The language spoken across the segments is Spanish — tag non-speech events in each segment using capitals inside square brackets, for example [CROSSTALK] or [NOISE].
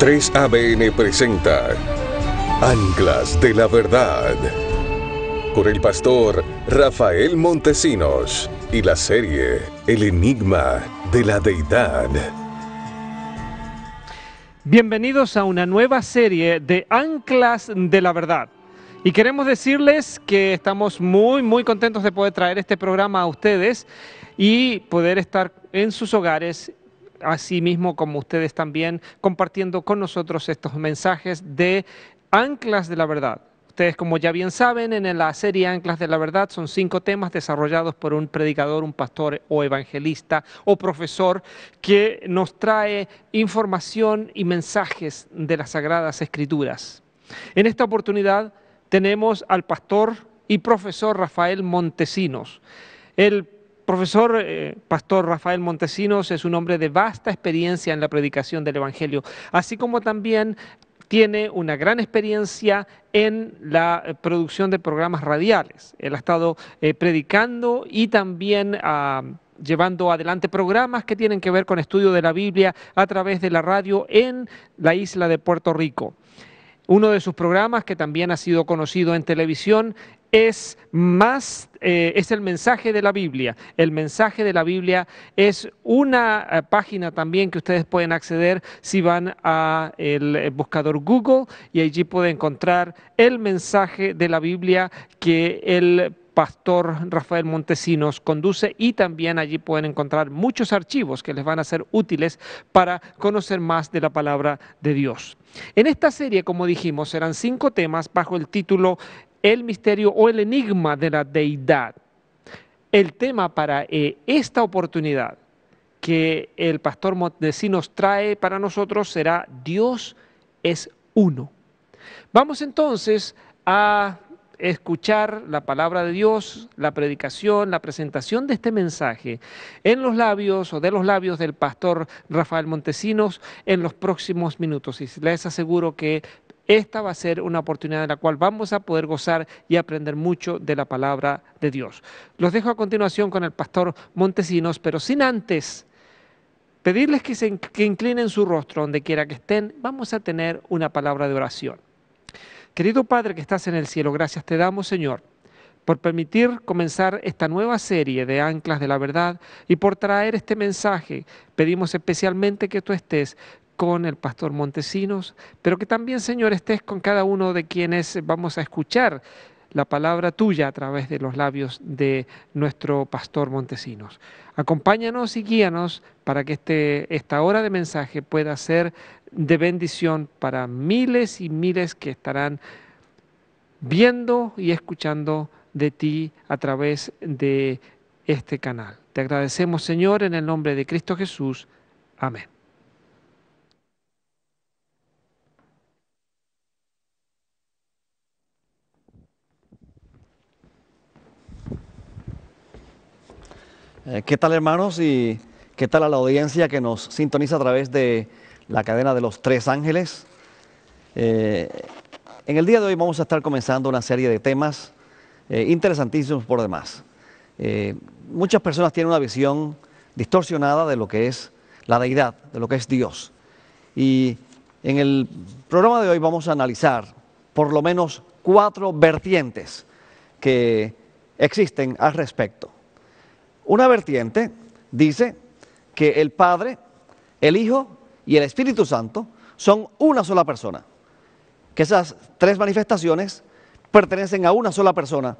3ABN presenta Anclas de la Verdad con el pastor Rafael Montesinos y la serie El Enigma de la Deidad. Bienvenidos a una nueva serie de Anclas de la Verdad. Y queremos decirles que estamos muy, muy contentos de poder traer este programa a ustedes y poder estar en sus hogares así mismo como ustedes también compartiendo con nosotros estos mensajes de anclas de la verdad. Ustedes, como ya bien saben, en la serie Anclas de la Verdad son cinco temas desarrollados por un predicador, un pastor o evangelista o profesor que nos trae información y mensajes de las Sagradas Escrituras. En esta oportunidad tenemos al pastor y profesor Rafael Montesinos. El Profesor eh, Pastor Rafael Montesinos es un hombre de vasta experiencia en la predicación del Evangelio, así como también tiene una gran experiencia en la eh, producción de programas radiales. Él ha estado eh, predicando y también ah, llevando adelante programas que tienen que ver con estudio de la Biblia a través de la radio en la isla de Puerto Rico. Uno de sus programas, que también ha sido conocido en televisión, es más, eh, es el mensaje de la Biblia. El mensaje de la Biblia es una eh, página también que ustedes pueden acceder si van al eh, buscador Google y allí pueden encontrar el mensaje de la Biblia que el pastor Rafael Montesinos conduce y también allí pueden encontrar muchos archivos que les van a ser útiles para conocer más de la palabra de Dios. En esta serie, como dijimos, serán cinco temas bajo el título el misterio o el enigma de la deidad. El tema para eh, esta oportunidad que el pastor Montesinos trae para nosotros será Dios es uno. Vamos entonces a escuchar la palabra de Dios, la predicación, la presentación de este mensaje en los labios o de los labios del pastor Rafael Montesinos en los próximos minutos. Y les aseguro que esta va a ser una oportunidad en la cual vamos a poder gozar y aprender mucho de la palabra de Dios. Los dejo a continuación con el pastor Montesinos, pero sin antes pedirles que, inclinen su rostro donde quiera que estén, vamos a tener una palabra de oración. Querido Padre que estás en el cielo, gracias te damos Señor por permitir comenzar esta nueva serie de Anclas de la Verdad y por traer este mensaje. Pedimos especialmente que tú estés con el pastor Montesinos, pero que también, Señor, estés con cada uno de quienes vamos a escuchar la palabra tuya a través de los labios de nuestro pastor Montesinos. Acompáñanos y guíanos para que este, esta hora de mensaje pueda ser de bendición para miles y miles que estarán viendo y escuchando de ti a través de este canal. Te agradecemos, Señor, en el nombre de Cristo Jesús. Amén. Eh, ¿Qué tal hermanos y qué tal a la audiencia que nos sintoniza a través de la cadena de los Tres Ángeles? Eh, en el día de hoy vamos a estar comenzando una serie de temas eh, interesantísimos por demás. muchas personas tienen una visión distorsionada de lo que es la deidad, de lo que es Dios. Y en el programa de hoy vamos a analizar por lo menos cuatro vertientes que existen al respecto. Una vertiente dice que el Padre, el Hijo y el Espíritu Santo son una sola persona, que esas tres manifestaciones pertenecen a una sola persona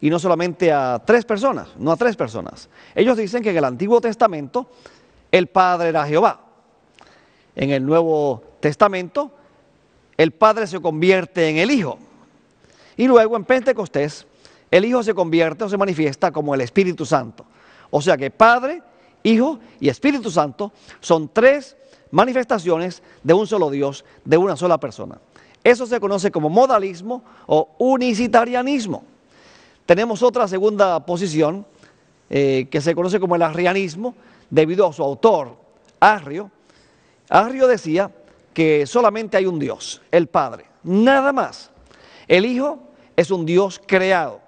y no solamente a tres personas, no a tres personas. Ellos dicen que en el Antiguo Testamento el Padre era Jehová. En el Nuevo Testamento el Padre se convierte en el Hijo. Y luego en Pentecostés el Hijo se convierte o se manifiesta como el Espíritu Santo. O sea que Padre, Hijo y Espíritu Santo son tres manifestaciones de un solo Dios, de una sola persona. Eso se conoce como modalismo o unicitarianismo. Tenemos otra segunda posición eh, que se conoce como el arrianismo debido a su autor, Arrio. Arrio decía que solamente hay un Dios, el Padre, nada más. El Hijo es un Dios creado,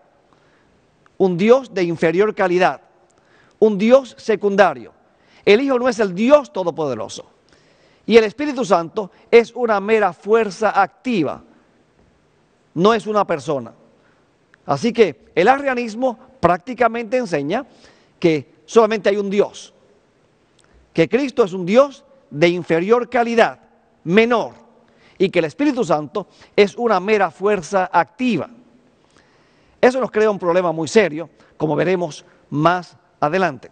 un Dios de inferior calidad, un Dios secundario. El Hijo no es el Dios todopoderoso. Y el Espíritu Santo es una mera fuerza activa, no es una persona. Así que el arrianismo prácticamente enseña que solamente hay un Dios, que Cristo es un Dios de inferior calidad, menor, y que el Espíritu Santo es una mera fuerza activa. Eso nos crea un problema muy serio, como veremos más adelante.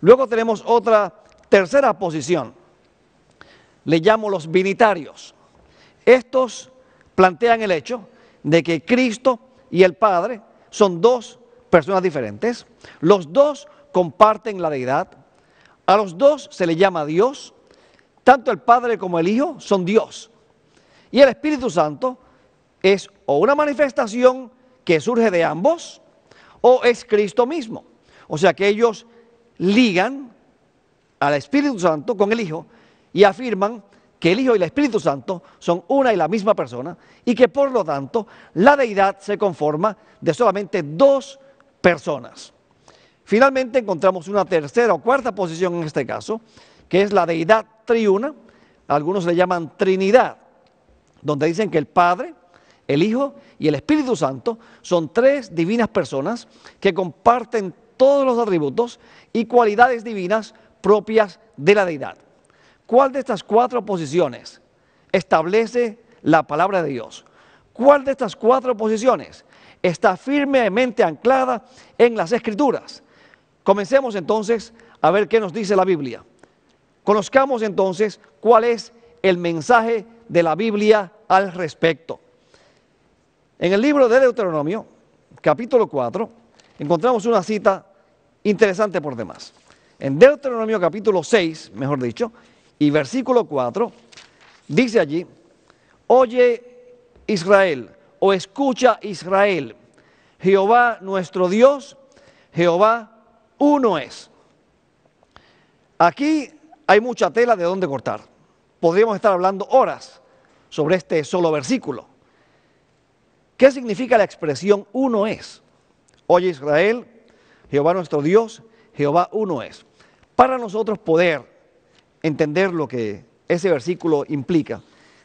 Luego tenemos otra tercera posición. Le llamo los binitarios. Estos plantean el hecho de que Cristo y el Padre son dos personas diferentes. Los dos comparten la deidad. A los dos se le llama Dios. Tanto el Padre como el Hijo son Dios. Y el Espíritu Santo es o una manifestación que surge de ambos o es Cristo mismo. O sea que ellos ligan al Espíritu Santo con el Hijo y afirman que el Hijo y el Espíritu Santo son una y la misma persona y que por lo tanto la deidad se conforma de solamente dos personas. Finalmente encontramos una tercera o cuarta posición en este caso, que es la deidad triuna, algunos le llaman Trinidad, donde dicen que el Padre, el Hijo y el Espíritu Santo son tres divinas personas que comparten todos los atributos y cualidades divinas propias de la deidad. ¿Cuál de estas cuatro posiciones establece la palabra de Dios? ¿Cuál de estas cuatro posiciones está firmemente anclada en las escrituras? Comencemos entonces a ver qué nos dice la Biblia. Conozcamos entonces cuál es el mensaje de la Biblia al respecto. En el libro de Deuteronomio, capítulo 4, encontramos una cita Interesante por demás. En Deuteronomio capítulo 6, mejor dicho, y versículo 4, dice allí, oye Israel, o escucha Israel, Jehová nuestro Dios, Jehová uno es. Aquí hay mucha tela de dónde cortar. Podríamos estar hablando horas sobre este solo versículo. ¿Qué significa la expresión uno es? Oye Israel, Jehová nuestro Dios, Jehová uno es. Para nosotros poder entender lo que ese versículo implica,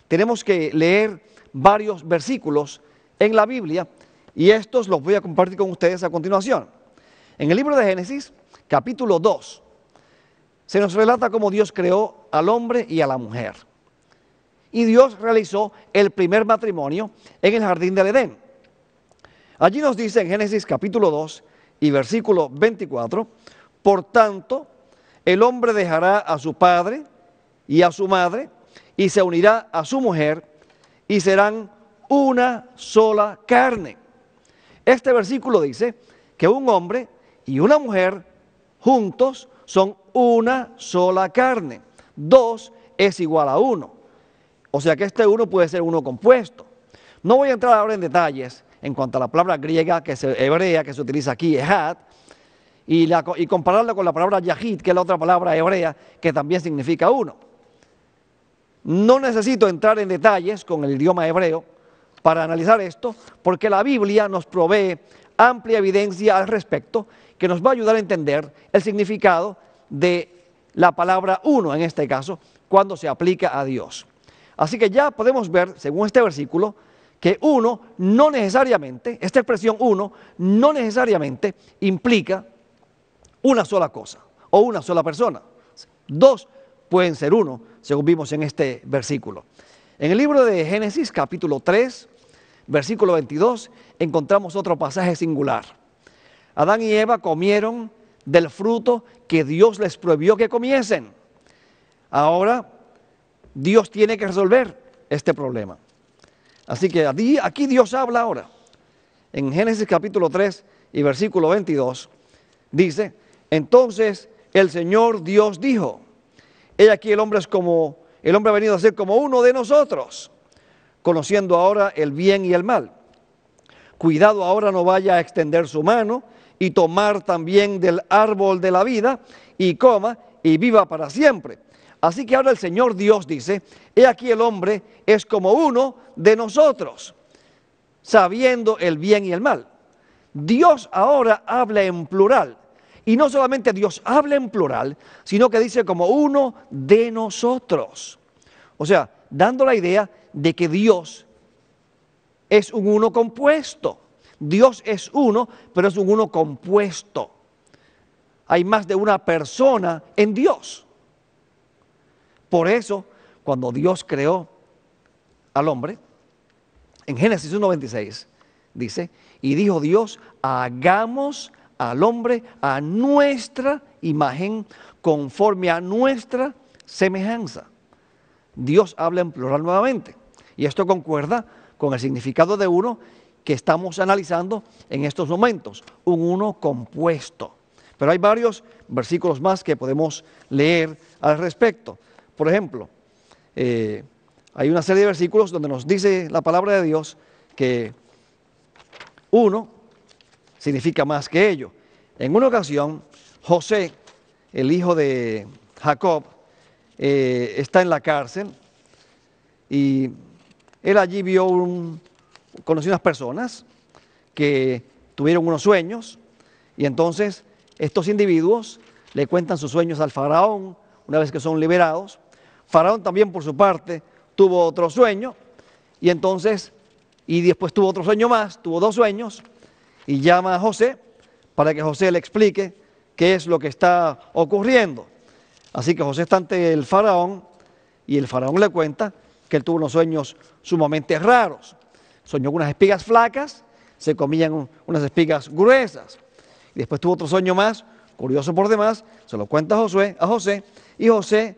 tenemos que leer varios versículos en la Biblia y estos los voy a compartir con ustedes a continuación. En el libro de Génesis, capítulo 2, se nos relata cómo Dios creó al hombre y a la mujer. Y Dios realizó el primer matrimonio en el jardín del Edén. Allí nos dice en Génesis capítulo 2, y versículo 24, por tanto, el hombre dejará a su padre y a su madre y se unirá a su mujer y serán una sola carne. Este versículo dice que un hombre y una mujer juntos son una sola carne. Dos es igual a uno. O sea que este uno puede ser uno compuesto. No voy a entrar ahora en detalles en cuanto a la palabra griega que es hebrea que se utiliza aquí, ejat, y, compararla y con la palabra yahid, que es la otra palabra hebrea que también significa uno. No necesito entrar en detalles con el idioma hebreo para analizar esto, porque la Biblia nos provee amplia evidencia al respecto que nos va a ayudar a entender el significado de la palabra uno en este caso, cuando se aplica a Dios. Así que ya podemos ver, según este versículo, que uno no necesariamente, esta expresión uno, no necesariamente implica una sola cosa o una sola persona. Dos pueden ser uno, según vimos en este versículo. En el libro de Génesis, capítulo 3, versículo 22, encontramos otro pasaje singular. Adán y Eva comieron del fruto que Dios les prohibió que comiesen. Ahora, Dios tiene que resolver este problema. Así que aquí Dios habla ahora. En Génesis capítulo 3 y versículo 22 dice, entonces el Señor Dios dijo, he aquí el hombre es como, el hombre ha venido a ser como uno de nosotros, conociendo ahora el bien y el mal. Cuidado ahora no vaya a extender su mano y tomar también del árbol de la vida y coma y viva para siempre. Así que ahora el Señor Dios dice, he aquí el hombre es como uno de nosotros, sabiendo el bien y el mal. Dios ahora habla en plural. Y no solamente Dios habla en plural, sino que dice como uno de nosotros. O sea, dando la idea de que Dios es un uno compuesto. Dios es uno, pero es un uno compuesto. Hay más de una persona en Dios. Por eso, cuando Dios creó al hombre, en Génesis 1.26 dice, y dijo Dios, hagamos al hombre a nuestra imagen, conforme a nuestra semejanza. Dios habla en plural nuevamente. Y esto concuerda con el significado de uno que estamos analizando en estos momentos, un uno compuesto. Pero hay varios versículos más que podemos leer al respecto. Por ejemplo, eh, hay una serie de versículos donde nos dice la palabra de Dios que uno significa más que ello. En una ocasión, José, el hijo de Jacob, eh, está en la cárcel y él allí vio un, conoció unas personas que tuvieron unos sueños y entonces estos individuos le cuentan sus sueños al faraón una vez que son liberados Faraón también por su parte tuvo otro sueño y entonces, y después tuvo otro sueño más, tuvo dos sueños y llama a José para que José le explique qué es lo que está ocurriendo. Así que José está ante el faraón y el faraón le cuenta que él tuvo unos sueños sumamente raros. Soñó con unas espigas flacas, se comían unas espigas gruesas. después tuvo otro sueño más, curioso por demás, se lo cuenta a José, a José y José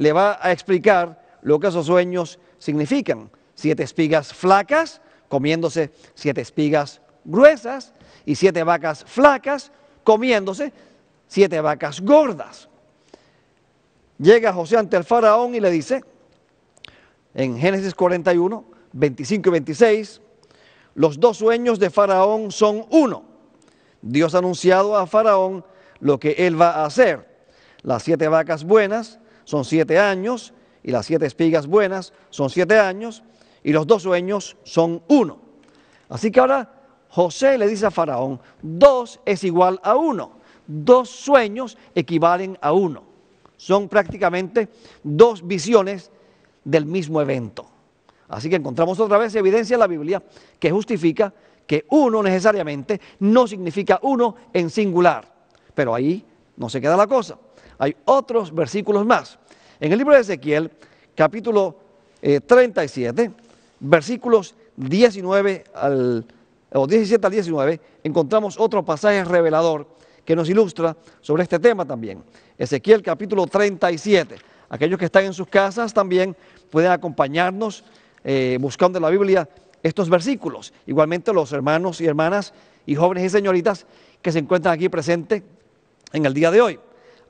le va a explicar lo que esos sueños significan. Siete espigas flacas comiéndose siete espigas gruesas y siete vacas flacas comiéndose siete vacas gordas. Llega José ante el faraón y le dice, en Génesis 41, 25 y 26, los dos sueños de Faraón son uno. Dios ha anunciado a Faraón lo que él va a hacer. Las siete vacas buenas son siete años, y las siete espigas buenas son siete años, y los dos sueños son uno. Así que ahora José le dice a Faraón, dos es igual a uno, dos sueños equivalen a uno. Son prácticamente dos visiones del mismo evento. Así que encontramos otra vez evidencia en la Biblia que justifica que uno necesariamente no significa uno en singular. Pero ahí no se queda la cosa. Hay otros versículos más. En el libro de Ezequiel, capítulo 37, eh, versículos 19 al, o 17 al 19, encontramos otro pasaje revelador que nos ilustra sobre este tema también. Ezequiel capítulo 37. Aquellos que están en sus casas también pueden acompañarnos eh, buscando en la Biblia estos versículos. Igualmente los hermanos y hermanas y jóvenes y señoritas que se encuentran aquí presentes en el día de hoy.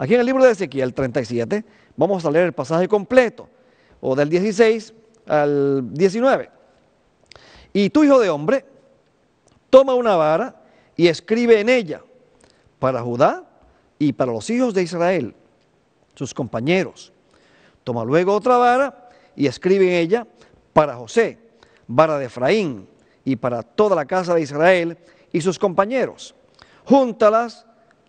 Aquí en el libro de Ezequiel 37 vamos a leer el pasaje completo, o del 16 al 19. Y tu hijo de hombre, toma una vara y escribe en ella para Judá y para los hijos de Israel, sus compañeros. Toma luego otra vara y escribe en ella para José, vara de Efraín y para toda la casa de Israel y sus compañeros. Júntalas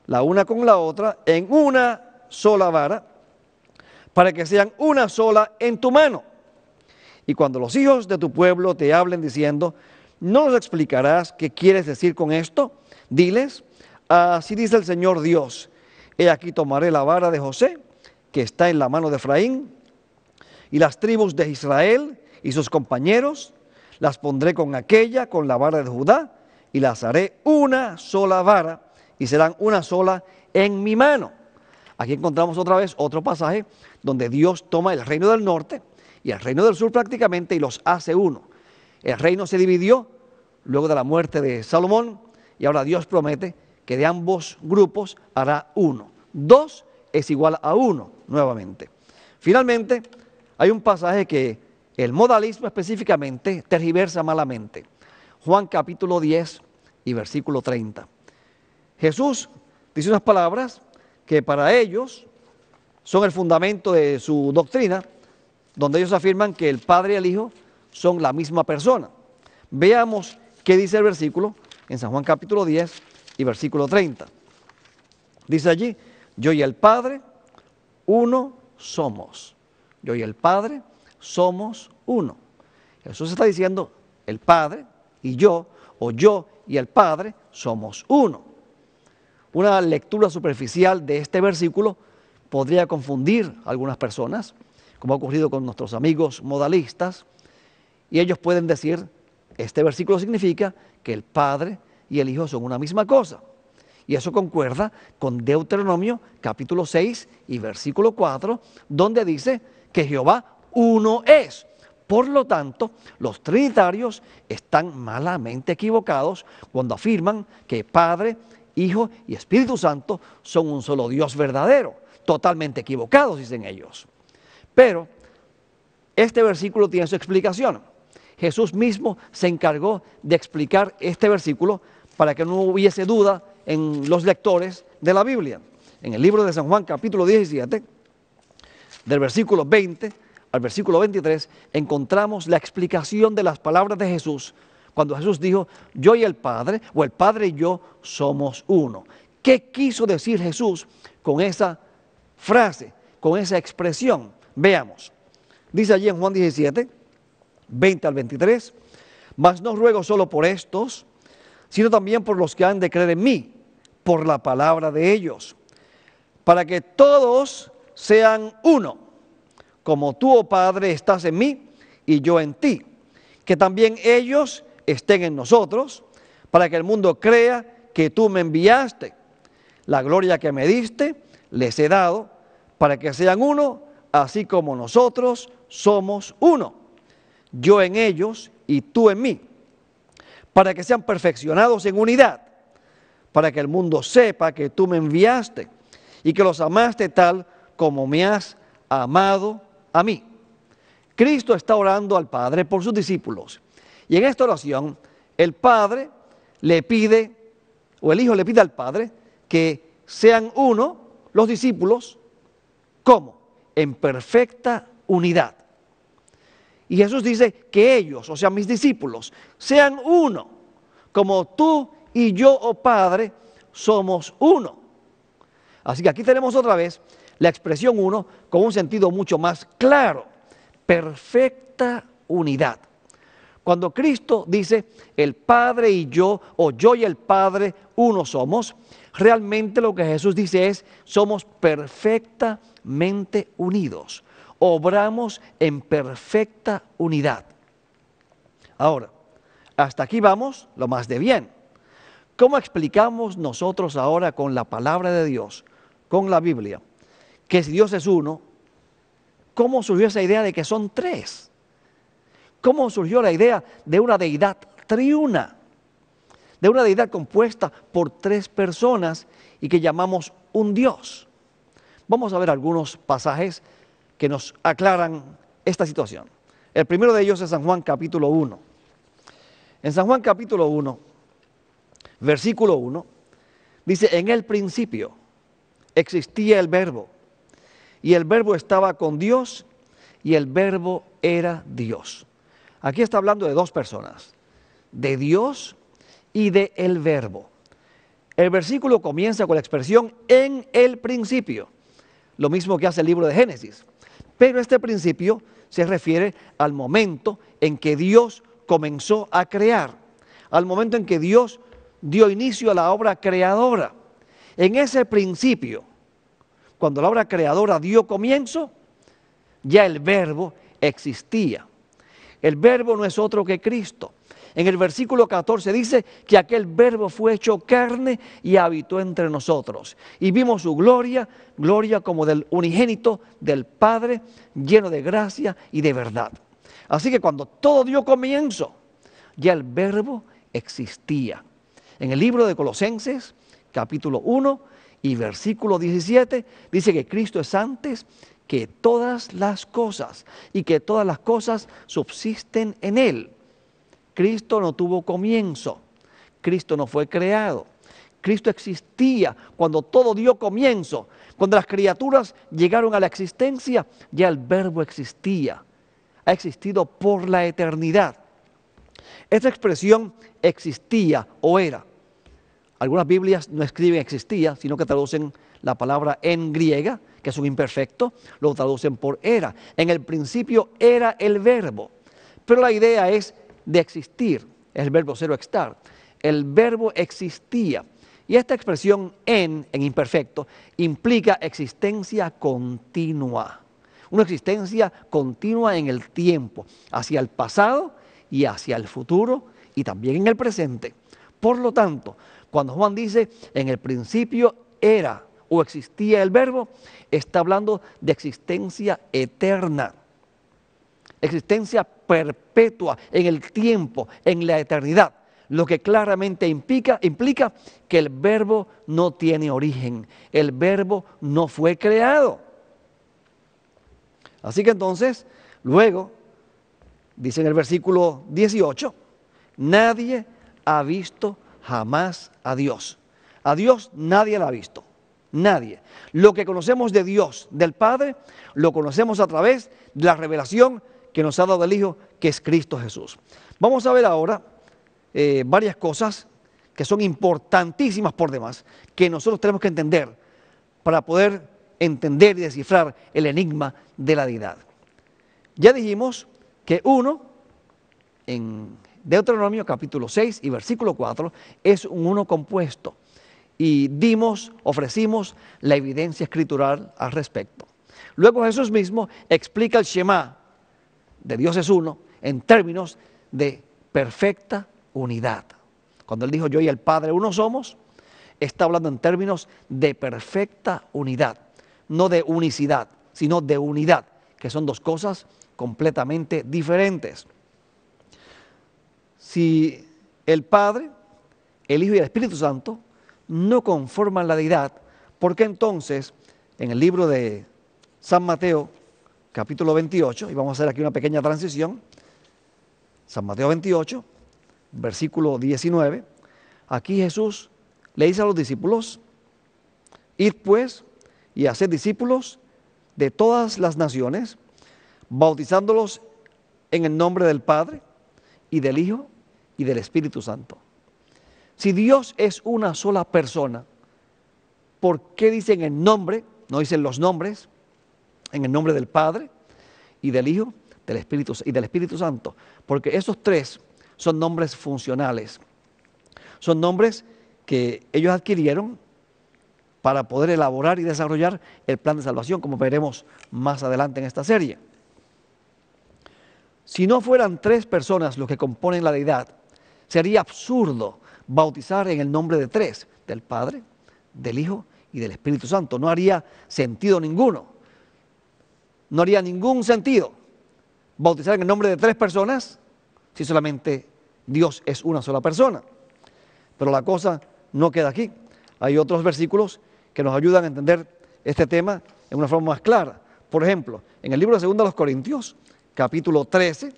la una con la otra, en una sola vara, para que sean una sola en tu mano. Y cuando los hijos de tu pueblo te hablen diciendo, ¿no nos explicarás qué quieres decir con esto? Diles, así dice el Señor Dios, he aquí tomaré la vara de José, que está en la mano de Efraín, y las tribus de Israel y sus compañeros, las pondré con aquella, con la vara de Judá, y las haré una sola vara y serán una sola en mi mano. Aquí encontramos otra vez otro pasaje donde Dios toma el reino del norte y el reino del sur prácticamente y los hace uno. El reino se dividió luego de la muerte de Salomón y ahora Dios promete que de ambos grupos hará uno. Dos es igual a uno nuevamente. Finalmente, hay un pasaje que el modalismo específicamente tergiversa malamente. Juan capítulo 10 y versículo 30. Jesús dice unas palabras que para ellos son el fundamento de su doctrina, donde ellos afirman que el Padre y el Hijo son la misma persona. Veamos qué dice el versículo en San Juan capítulo 10 y versículo 30. Dice allí, yo y el Padre, uno somos. Yo y el Padre somos uno. Jesús está diciendo, el Padre y yo, o yo y el Padre somos uno. Una lectura superficial de este versículo podría confundir a algunas personas, como ha ocurrido con nuestros amigos modalistas, y ellos pueden decir, este versículo significa que el Padre y el Hijo son una misma cosa. Y eso concuerda con Deuteronomio capítulo 6 y versículo 4, donde dice que Jehová uno es. Por lo tanto, los trinitarios están malamente equivocados cuando afirman que Padre, Hijo y Espíritu Santo son un solo Dios verdadero. Totalmente equivocados, dicen ellos. Pero este versículo tiene su explicación. Jesús mismo se encargó de explicar este versículo para que no hubiese duda en los lectores de la Biblia. En el libro de San Juan capítulo 17, del versículo 20 al versículo 23, encontramos la explicación de las palabras de Jesús cuando Jesús dijo, yo y el Padre, o el Padre y yo somos uno. ¿Qué quiso decir Jesús con esa frase, con esa expresión? Veamos. Dice allí en Juan 17, 20 al 23, mas no ruego solo por estos, sino también por los que han de creer en mí, por la palabra de ellos, para que todos sean uno, como tú, oh Padre, estás en mí y yo en ti, que también ellos estén en nosotros, para que el mundo crea que tú me enviaste. La gloria que me diste les he dado, para que sean uno, así como nosotros somos uno. Yo en ellos y tú en mí, para que sean perfeccionados en unidad, para que el mundo sepa que tú me enviaste y que los amaste tal como me has amado a mí. Cristo está orando al Padre por sus discípulos y en esta oración, el Padre le pide, o el Hijo le pide al Padre, que sean uno los discípulos, ¿cómo? En perfecta unidad. Y Jesús dice que ellos, o sea, mis discípulos, sean uno, como tú y yo, oh Padre, somos uno. Así que aquí tenemos otra vez la expresión uno con un sentido mucho más claro. Perfecta unidad. Cuando Cristo dice, el Padre y yo, o yo y el Padre, uno somos, realmente lo que Jesús dice es, somos perfectamente unidos, obramos en perfecta unidad. Ahora, hasta aquí vamos lo más de bien. ¿Cómo explicamos nosotros ahora con la palabra de Dios, con la Biblia, que si Dios es uno, cómo surgió esa idea de que son tres? ¿Cómo surgió la idea de una deidad triuna? De una deidad compuesta por tres personas y que llamamos un Dios. Vamos a ver algunos pasajes que nos aclaran esta situación. El primero de ellos es San Juan capítulo 1. En San Juan capítulo 1, versículo 1, dice, en el principio existía el verbo, y el verbo estaba con Dios, y el verbo era Dios. Aquí está hablando de dos personas, de Dios y de el verbo. El versículo comienza con la expresión en el principio, lo mismo que hace el libro de Génesis. Pero este principio se refiere al momento en que Dios comenzó a crear, al momento en que Dios dio inicio a la obra creadora. En ese principio, cuando la obra creadora dio comienzo, ya el verbo existía. El verbo no es otro que Cristo. En el versículo 14 dice que aquel verbo fue hecho carne y habitó entre nosotros. Y vimos su gloria, gloria como del unigénito del Padre, lleno de gracia y de verdad. Así que cuando todo dio comienzo, ya el verbo existía. En el libro de Colosenses, capítulo 1 y versículo 17, dice que Cristo es antes que todas las cosas y que todas las cosas subsisten en Él. Cristo no tuvo comienzo, Cristo no fue creado, Cristo existía cuando todo dio comienzo, cuando las criaturas llegaron a la existencia, ya el verbo existía, ha existido por la eternidad. Esta expresión existía o era. Algunas Biblias no escriben existía, sino que traducen la palabra en griega que es un imperfecto, lo traducen por era. En el principio era el verbo, pero la idea es de existir, es el verbo ser o estar. El verbo existía. Y esta expresión en, en imperfecto, implica existencia continua. Una existencia continua en el tiempo, hacia el pasado y hacia el futuro y también en el presente. Por lo tanto, cuando Juan dice, en el principio era o existía el verbo, está hablando de existencia eterna, existencia perpetua en el tiempo, en la eternidad, lo que claramente implica, implica que el verbo no tiene origen, el verbo no fue creado. Así que entonces, luego, dice en el versículo 18, nadie ha visto jamás a Dios. A Dios nadie la ha visto. Nadie. Lo que conocemos de Dios, del Padre, lo conocemos a través de la revelación que nos ha dado el Hijo, que es Cristo Jesús. Vamos a ver ahora eh, varias cosas que son importantísimas por demás, que nosotros tenemos que entender para poder entender y descifrar el enigma de la deidad. Ya dijimos que uno, en Deuteronomio capítulo 6 y versículo 4, es un uno compuesto y dimos, ofrecimos la evidencia escritural al respecto. Luego Jesús mismo explica el Shema de Dios es uno en términos de perfecta unidad. Cuando él dijo yo y el Padre uno somos, está hablando en términos de perfecta unidad, no de unicidad, sino de unidad, que son dos cosas completamente diferentes. Si el Padre, el Hijo y el Espíritu Santo no conforman la deidad, porque entonces en el libro de San Mateo, capítulo 28, y vamos a hacer aquí una pequeña transición, San Mateo 28, versículo 19, aquí Jesús le dice a los discípulos, id pues y haced discípulos de todas las naciones, bautizándolos en el nombre del Padre y del Hijo y del Espíritu Santo. Si Dios es una sola persona, ¿por qué dicen el nombre? No dicen los nombres, en el nombre del Padre y del Hijo del Espíritu, y del Espíritu Santo. Porque esos tres son nombres funcionales. Son nombres que ellos adquirieron para poder elaborar y desarrollar el plan de salvación, como veremos más adelante en esta serie. Si no fueran tres personas los que componen la deidad, sería absurdo bautizar en el nombre de tres, del Padre, del Hijo y del Espíritu Santo. No haría sentido ninguno. No haría ningún sentido bautizar en el nombre de tres personas si solamente Dios es una sola persona. Pero la cosa no queda aquí. Hay otros versículos que nos ayudan a entender este tema en una forma más clara. Por ejemplo, en el libro de 2 los Corintios, capítulo 13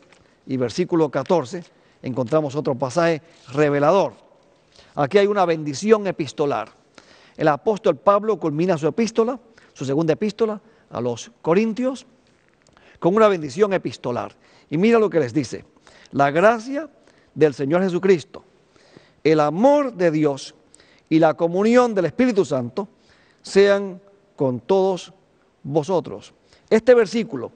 y versículo 14, encontramos otro pasaje revelador. Aquí hay una bendición epistolar. El apóstol Pablo culmina su epístola, su segunda epístola a los Corintios, con una bendición epistolar. Y mira lo que les dice. La gracia del Señor Jesucristo, el amor de Dios y la comunión del Espíritu Santo sean con todos vosotros. Este versículo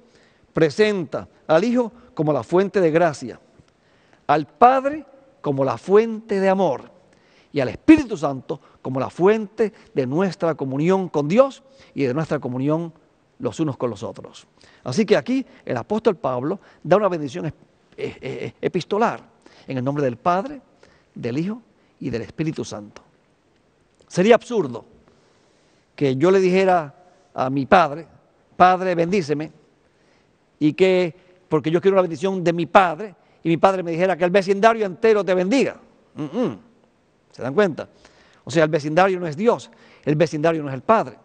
presenta al Hijo como la fuente de gracia, al Padre como la fuente de amor y al Espíritu Santo como la fuente de nuestra comunión con Dios y de nuestra comunión los unos con los otros. Así que aquí el apóstol Pablo da una bendición epistolar en el nombre del Padre, del Hijo y del Espíritu Santo. Sería absurdo que yo le dijera a mi padre, Padre, bendíceme, y que, porque yo quiero una bendición de mi padre, y mi padre me dijera que el vecindario entero te bendiga. ¿Se dan cuenta? O sea, el vecindario no es Dios, el vecindario no es el Padre.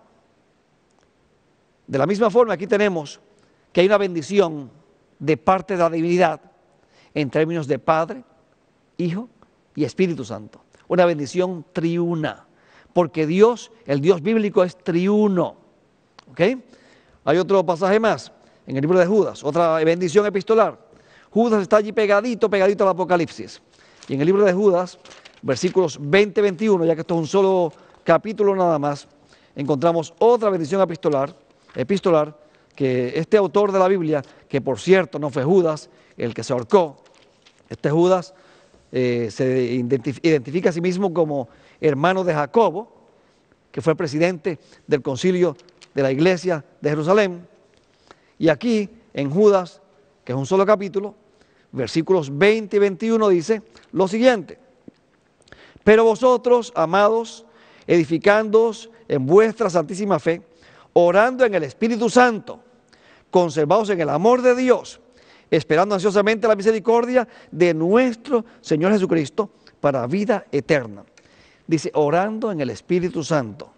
De la misma forma, aquí tenemos que hay una bendición de parte de la divinidad en términos de Padre, Hijo y Espíritu Santo. Una bendición triuna, porque Dios, el Dios bíblico es triuno. ¿Ok? Hay otro pasaje más en el libro de Judas, otra bendición epistolar. Judas está allí pegadito, pegadito al Apocalipsis. Y en el libro de Judas versículos 20-21, ya que esto es un solo capítulo nada más, encontramos otra bendición epistolar, epistolar que este autor de la Biblia, que por cierto no fue Judas el que se ahorcó, este Judas eh, se identifica a sí mismo como hermano de Jacobo, que fue presidente del concilio de la iglesia de Jerusalén. Y aquí en Judas, que es un solo capítulo, versículos 20 y 21 dice lo siguiente. Pero vosotros, amados, edificándoos en vuestra santísima fe, orando en el Espíritu Santo, conservados en el amor de Dios, esperando ansiosamente la misericordia de nuestro Señor Jesucristo para vida eterna. Dice, orando en el Espíritu Santo.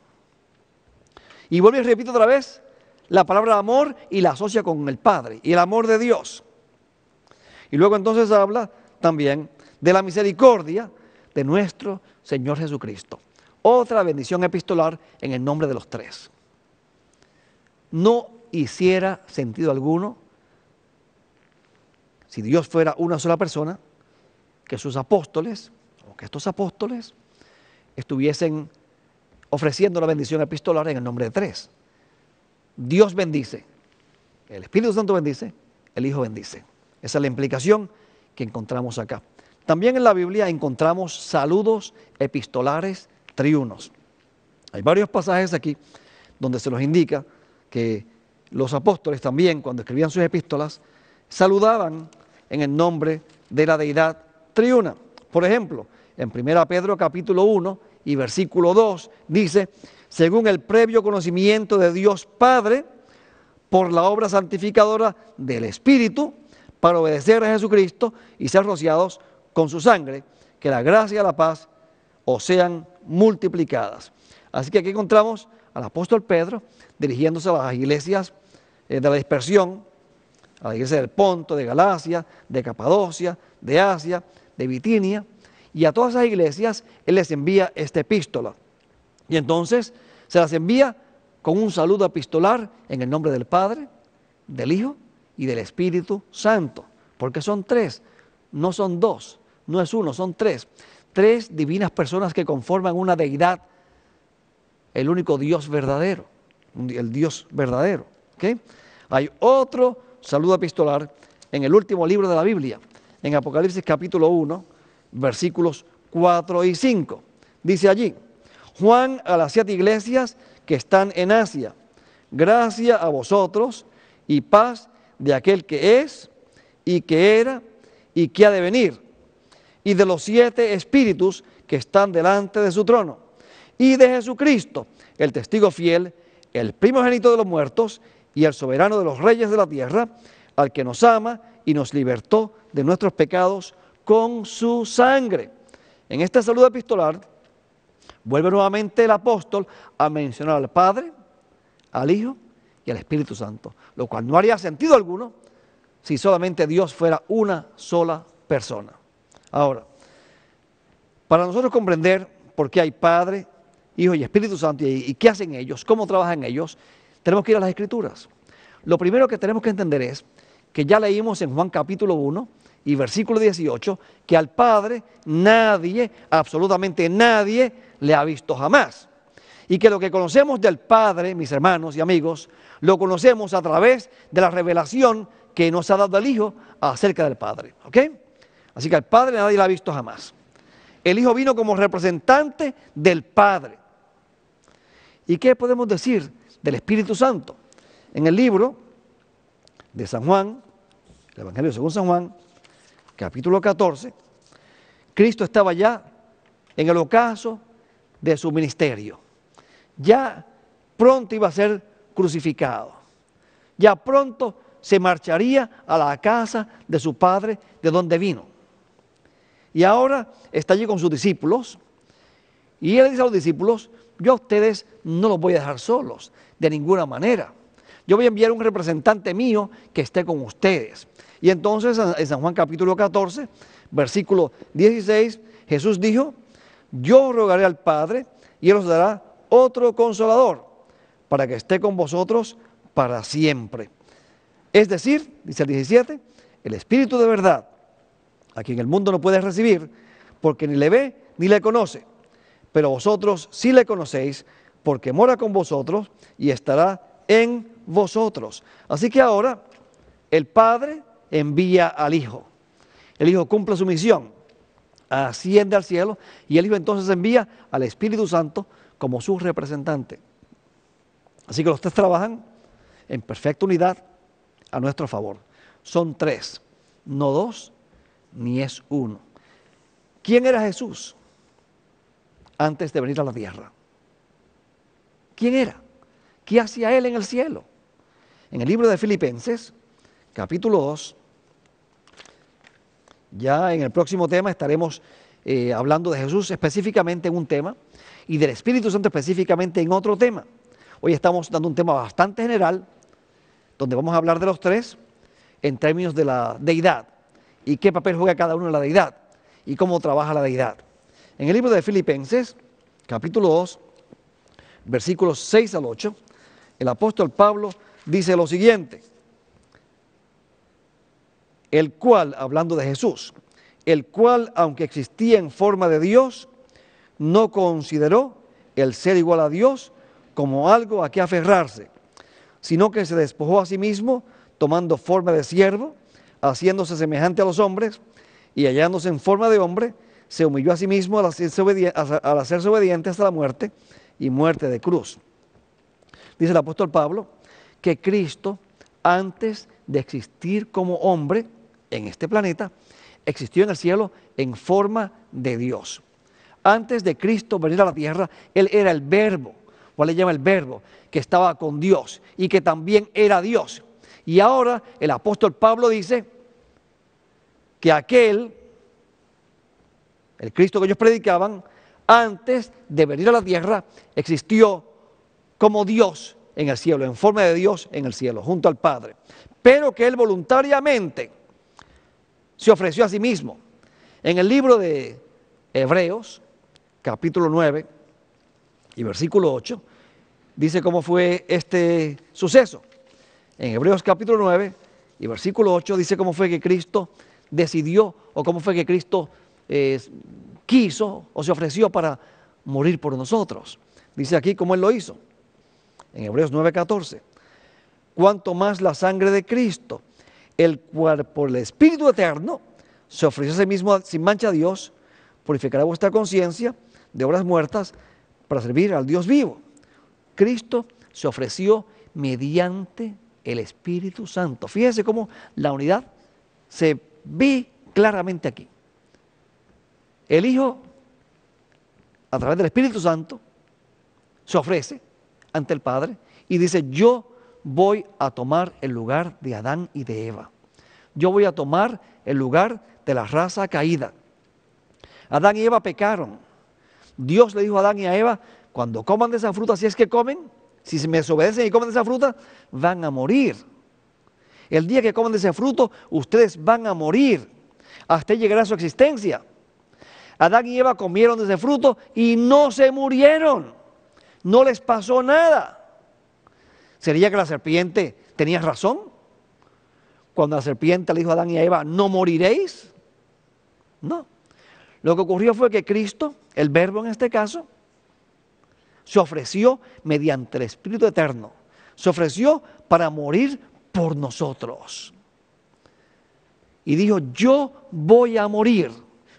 Y vuelve y repito otra vez la palabra amor y la asocia con el Padre y el amor de Dios. Y luego entonces habla también de la misericordia de nuestro Señor Jesucristo. Otra bendición epistolar en el nombre de los tres. No hiciera sentido alguno si Dios fuera una sola persona, que sus apóstoles, o que estos apóstoles, estuviesen ofreciendo la bendición epistolar en el nombre de tres. Dios bendice, el Espíritu Santo bendice, el Hijo bendice. Esa es la implicación que encontramos acá. También en la Biblia encontramos saludos epistolares triunos. Hay varios pasajes aquí donde se los indica que los apóstoles también, cuando escribían sus epístolas, saludaban en el nombre de la deidad triuna. Por ejemplo, en 1 Pedro capítulo 1 y versículo 2 dice, según el previo conocimiento de Dios Padre, por la obra santificadora del Espíritu, para obedecer a Jesucristo y ser rociados con su sangre, que la gracia y la paz os sean multiplicadas. Así que aquí encontramos al apóstol Pedro dirigiéndose a las iglesias eh, de la dispersión, a la iglesia del Ponto, de Galacia, de Capadocia, de Asia, de Bitinia, y a todas esas iglesias él les envía esta epístola. Y entonces se las envía con un saludo epistolar en el nombre del Padre, del Hijo y del Espíritu Santo, porque son tres, no son dos no es uno, son tres. Tres divinas personas que conforman una deidad, el único Dios verdadero, el Dios verdadero. Hay otro saludo epistolar en el último libro de la Biblia, en Apocalipsis capítulo 1, versículos 4 y 5. Dice allí, Juan a las siete iglesias que están en Asia, gracia a vosotros y paz de aquel que es y que era y que ha de venir y de los siete espíritus que están delante de su trono, y de Jesucristo, el testigo fiel, el primogénito de los muertos y el soberano de los reyes de la tierra, al que nos ama y nos libertó de nuestros pecados con su sangre. En esta salud epistolar vuelve nuevamente el apóstol a mencionar al Padre, al Hijo y al Espíritu Santo, lo cual no haría sentido alguno si solamente Dios fuera una sola persona. Ahora, para nosotros comprender por qué hay Padre, Hijo y Espíritu Santo y, qué hacen ellos, cómo trabajan ellos, tenemos que ir a las Escrituras. Lo primero que tenemos que entender es que ya leímos en Juan capítulo 1 y versículo 18 que al Padre nadie, absolutamente nadie, le ha visto jamás. Y que lo que conocemos del Padre, mis hermanos y amigos, lo conocemos a través de la revelación que nos ha dado el Hijo acerca del Padre. ¿Ok? Así que al Padre nadie la ha visto jamás. El Hijo vino como representante del Padre. ¿Y qué podemos decir del Espíritu Santo? En el libro de San Juan, el Evangelio según San Juan, capítulo 14, Cristo estaba ya en el ocaso de su ministerio. Ya pronto iba a ser crucificado. Ya pronto se marcharía a la casa de su padre de donde vino. Y ahora está allí con sus discípulos. Y él dice a los discípulos, yo a ustedes no los voy a dejar solos, de ninguna manera. Yo voy a enviar un representante mío que esté con ustedes. Y entonces en San Juan capítulo 14, versículo 16, Jesús dijo, yo rogaré al Padre y Él os dará otro consolador para que esté con vosotros para siempre. Es decir, dice el 17, el Espíritu de verdad, a quien el mundo no puede recibir, porque ni le ve ni le conoce. Pero vosotros sí le conocéis, porque mora con vosotros y estará en vosotros. Así que ahora el Padre envía al Hijo. El Hijo cumple su misión, asciende al cielo y el Hijo entonces envía al Espíritu Santo como su representante. Así que los tres trabajan en perfecta unidad a nuestro favor. Son tres, no dos ni es uno. ¿Quién era Jesús antes de venir a la tierra? ¿Quién era? ¿Qué hacía él en el cielo? En el libro de Filipenses, capítulo 2, ya en el próximo tema estaremos eh, hablando de Jesús específicamente en un tema y del Espíritu Santo específicamente en otro tema. Hoy estamos dando un tema bastante general, donde vamos a hablar de los tres en términos de la deidad y qué papel juega cada uno en la deidad y cómo trabaja la deidad. En el libro de Filipenses, capítulo 2, versículos 6 al 8, el apóstol Pablo dice lo siguiente, el cual, hablando de Jesús, el cual, aunque existía en forma de Dios, no consideró el ser igual a Dios como algo a que aferrarse, sino que se despojó a sí mismo, tomando forma de siervo haciéndose semejante a los hombres y hallándose en forma de hombre, se humilló a sí mismo al hacerse, obediente, hasta la muerte y muerte de cruz. Dice el apóstol Pablo que Cristo, antes de existir como hombre en este planeta, existió en el cielo en forma de Dios. Antes de Cristo venir a la tierra, Él era el verbo, o le llama el verbo, que estaba con Dios y que también era Dios. Y ahora el apóstol Pablo dice que aquel, el Cristo que ellos predicaban, antes de venir a la tierra, existió como Dios en el cielo, en forma de Dios en el cielo, junto al Padre. Pero que Él voluntariamente se ofreció a sí mismo. En el libro de Hebreos, capítulo 9 y versículo 8, dice cómo fue este suceso. En Hebreos capítulo 9 y versículo 8 dice cómo fue que Cristo decidió o cómo fue que Cristo eh, quiso o se ofreció para morir por nosotros. Dice aquí cómo Él lo hizo. En Hebreos 9:14. Cuanto más la sangre de Cristo, el cual por el Espíritu Eterno se ofreció a sí mismo sin mancha a Dios, purificará vuestra conciencia de obras muertas para servir al Dios vivo. Cristo se ofreció mediante el Espíritu Santo. Fíjese cómo la unidad se vi claramente aquí. El Hijo, a través del Espíritu Santo, se ofrece ante el Padre y dice, yo voy a tomar el lugar de Adán y de Eva. Yo voy a tomar el lugar de la raza caída. Adán y Eva pecaron. Dios le dijo a Adán y a Eva, cuando coman de esa fruta, si es que comen, si me desobedecen y comen de esa fruta, van a morir. El día que coman de ese fruto, ustedes van a morir hasta llegar a su existencia. Adán y Eva comieron de ese fruto y no se murieron. No les pasó nada. ¿Sería que la serpiente tenía razón? Cuando la serpiente le dijo a Adán y a Eva, no moriréis. No. Lo que ocurrió fue que Cristo, el verbo en este caso, se ofreció mediante el Espíritu Eterno. Se ofreció para morir por nosotros. Y dijo, yo voy a morir,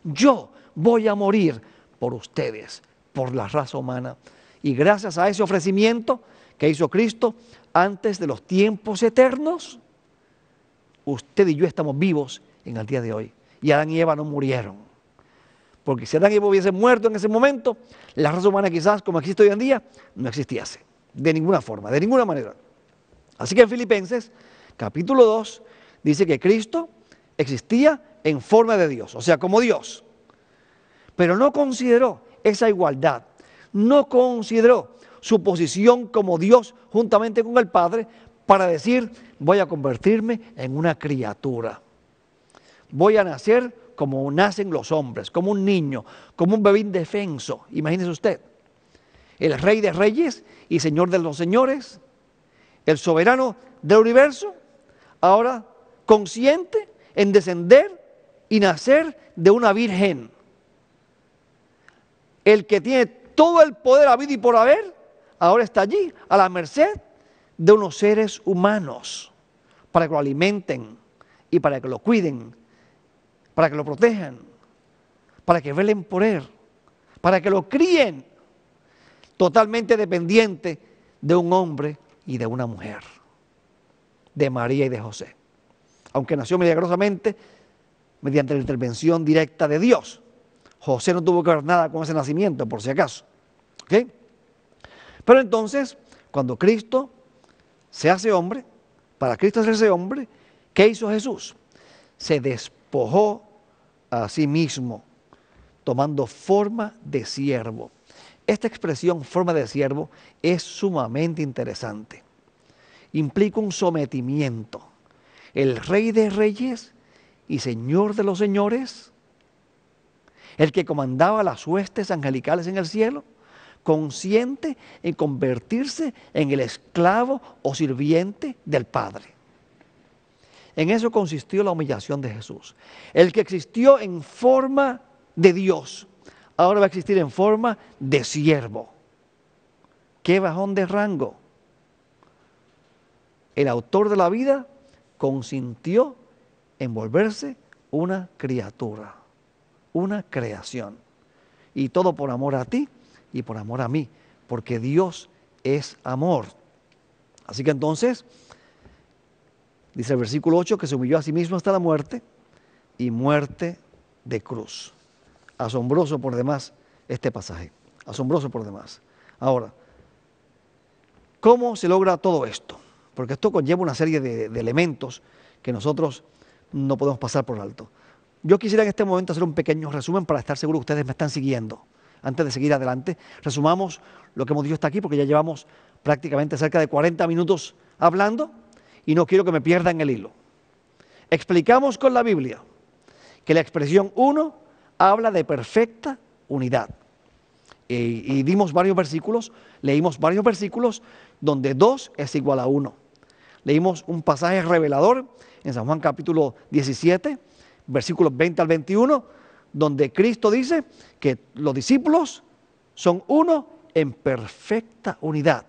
yo voy a morir por ustedes, por la raza humana. Y gracias a ese ofrecimiento que hizo Cristo antes de los tiempos eternos, usted y yo estamos vivos en el día de hoy. Y Adán y Eva no murieron. Porque si Adán y Eva hubiesen muerto en ese momento, la raza humana quizás como existe hoy en día, no existiese. De ninguna forma, de ninguna manera. Así que en Filipenses capítulo 2 dice que Cristo existía en forma de Dios, o sea, como Dios, pero no consideró esa igualdad, no consideró su posición como Dios juntamente con el Padre para decir, voy a convertirme en una criatura, voy a nacer como nacen los hombres, como un niño, como un bebé indefenso, imagínese usted, el rey de reyes y señor de los señores, el soberano del universo, ahora consciente en descender y nacer de una virgen. El que tiene todo el poder habido y por haber, ahora está allí, a la merced de unos seres humanos, para que lo alimenten y para que lo cuiden, para que lo protejan, para que velen por él, para que lo críen, totalmente dependiente de un hombre y de una mujer, de María y de José. Aunque nació milagrosamente, mediante la intervención directa de Dios. José no tuvo que ver nada con ese nacimiento, por si acaso. Pero entonces, cuando Cristo se hace hombre, para Cristo hacerse hombre, ¿qué hizo Jesús? Se despojó a sí mismo, tomando forma de siervo. Esta expresión, forma de siervo, es sumamente interesante. Implica un sometimiento. El rey de reyes y señor de los señores, el que comandaba las huestes angelicales en el cielo, consciente en convertirse en el esclavo o sirviente del Padre. En eso consistió la humillación de Jesús. El que existió en forma de Dios, ahora va a existir en forma de siervo. Qué bajón de rango. El autor de la vida consintió en volverse una criatura, una creación. Y todo por amor a ti y por amor a mí, porque Dios es amor. Así que entonces, dice el versículo 8, que se humilló a sí mismo hasta la muerte y muerte de cruz. Asombroso por demás este pasaje. Asombroso por demás. Ahora, ¿cómo se logra todo esto? Porque esto conlleva una serie de, elementos que nosotros no podemos pasar por alto. Yo quisiera en este momento hacer un pequeño resumen para estar seguro que ustedes me están siguiendo. Antes de seguir adelante, resumamos lo que hemos dicho hasta aquí, porque ya llevamos prácticamente cerca de 40 minutos hablando y no quiero que me pierdan el hilo. Explicamos con la Biblia que la expresión uno habla de perfecta unidad. y dimos varios versículos, leímos varios versículos donde dos es igual a uno. Leímos un pasaje revelador en San Juan capítulo 17, versículos 20 al 21, donde Cristo dice que los discípulos son uno en perfecta unidad.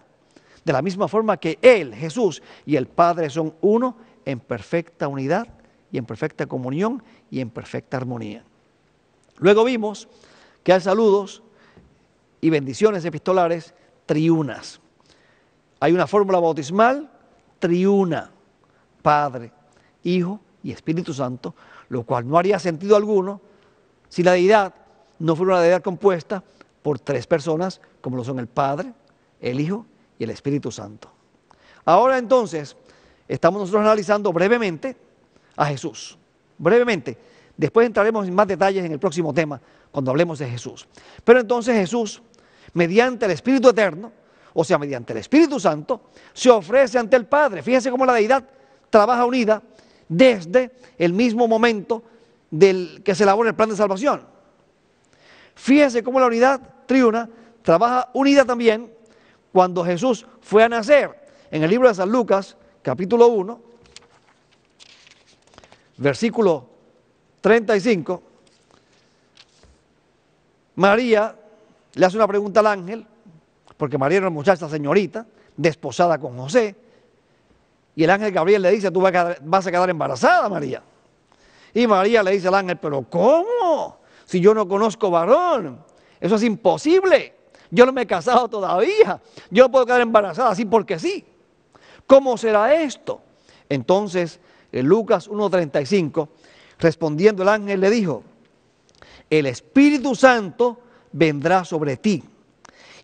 De la misma forma que Él, Jesús y el Padre son uno en perfecta unidad y en perfecta comunión y en perfecta armonía. Luego vimos que hay saludos y bendiciones epistolares triunas. Hay una fórmula bautismal triuna, Padre, Hijo y Espíritu Santo, lo cual no haría sentido alguno si la deidad no fuera una deidad compuesta por tres personas, como lo son el Padre, el Hijo y el Espíritu Santo. Ahora entonces, estamos nosotros analizando brevemente a Jesús, brevemente, Después entraremos en más detalles en el próximo tema, cuando hablemos de Jesús. Pero entonces Jesús, mediante el Espíritu Eterno, o sea, mediante el Espíritu Santo, se ofrece ante el Padre. Fíjense cómo la deidad trabaja unida desde el mismo momento del que se elabora el plan de salvación. Fíjense cómo la unidad triuna trabaja unida también cuando Jesús fue a nacer. En el libro de San Lucas, capítulo 1, versículo 35, María le hace una pregunta al ángel, porque María era una muchacha señorita, desposada con José, y el ángel Gabriel le dice, tú vas a quedar, embarazada, María. Y María le dice al ángel, pero ¿cómo? Si yo no conozco varón, eso es imposible. Yo no me he casado todavía. Yo no puedo quedar embarazada así porque sí. ¿Cómo será esto? Entonces, en Lucas 1.35 Respondiendo el ángel le dijo, el Espíritu Santo vendrá sobre ti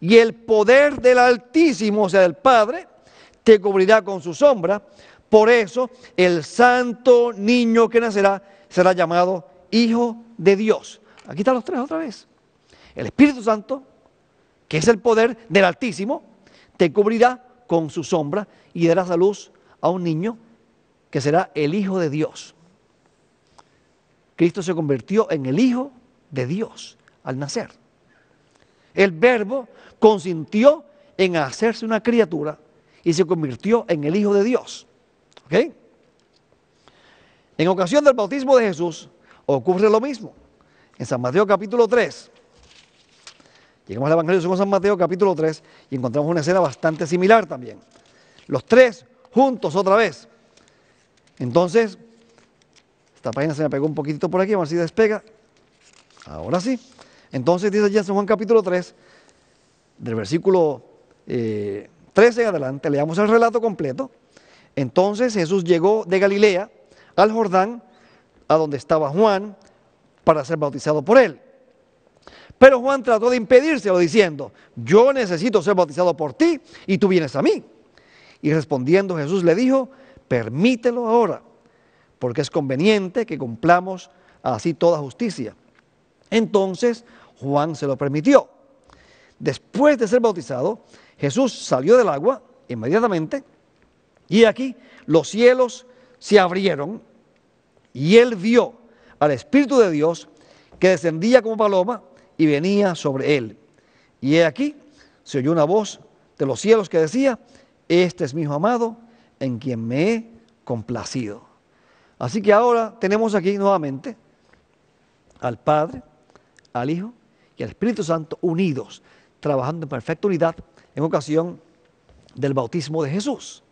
y el poder del Altísimo, o sea, del Padre, te cubrirá con su sombra. Por eso el santo niño que nacerá será llamado Hijo de Dios. Aquí están los tres otra vez. El Espíritu Santo, que es el poder del Altísimo, te cubrirá con su sombra y darás a luz a un niño que será el Hijo de Dios. Cristo se convirtió en el Hijo de Dios al nacer. El verbo consintió en hacerse una criatura y se convirtió en el Hijo de Dios. ¿Ok? En ocasión del bautismo de Jesús ocurre lo mismo. En San Mateo capítulo 3. Llegamos al Evangelio según San Mateo capítulo 3 y encontramos una escena bastante similar también. Los tres juntos otra vez. Entonces, esta página se me pegó un poquitito por aquí, a ver si despega. Ahora sí. Entonces dice ya en Juan capítulo 3, del versículo 13 eh, en adelante, leamos el relato completo. Entonces Jesús llegó de Galilea al Jordán, a donde estaba Juan, para ser bautizado por él. Pero Juan trató de impedírselo diciendo, yo necesito ser bautizado por ti y tú vienes a mí. Y respondiendo Jesús le dijo, permítelo ahora porque es conveniente que cumplamos así toda justicia. Entonces Juan se lo permitió. Después de ser bautizado, Jesús salió del agua inmediatamente y aquí los cielos se abrieron y él vio al Espíritu de Dios que descendía como paloma y venía sobre él. Y he aquí se oyó una voz de los cielos que decía, este es mi hijo amado en quien me he complacido. Así que ahora tenemos aquí nuevamente al Padre, al Hijo y al Espíritu Santo unidos, trabajando en perfecta unidad en ocasión del bautismo de Jesús.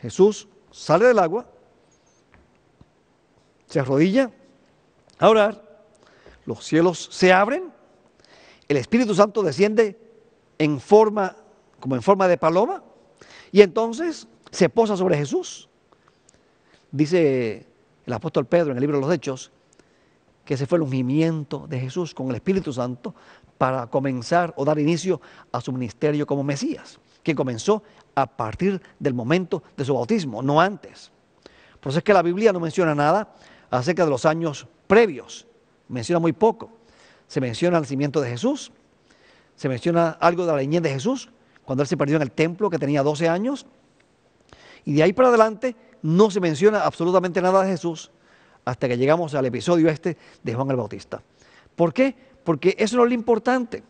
Jesús sale del agua, se arrodilla a orar, los cielos se abren, el Espíritu Santo desciende en forma, como en forma de paloma, y entonces se posa sobre Jesús. Dice el apóstol Pedro en el libro de los Hechos que ese fue el ungimiento de Jesús con el Espíritu Santo para comenzar o dar inicio a su ministerio como Mesías, que comenzó a partir del momento de su bautismo, no antes. Por eso es que la Biblia no menciona nada acerca de los años previos, menciona muy poco. Se menciona el nacimiento de Jesús, se menciona algo de la niñez de Jesús, cuando él se perdió en el templo, que tenía 12 años, y de ahí para adelante no se menciona absolutamente nada de Jesús hasta que llegamos al episodio este de Juan el Bautista. ¿Por qué? Porque eso es lo importante.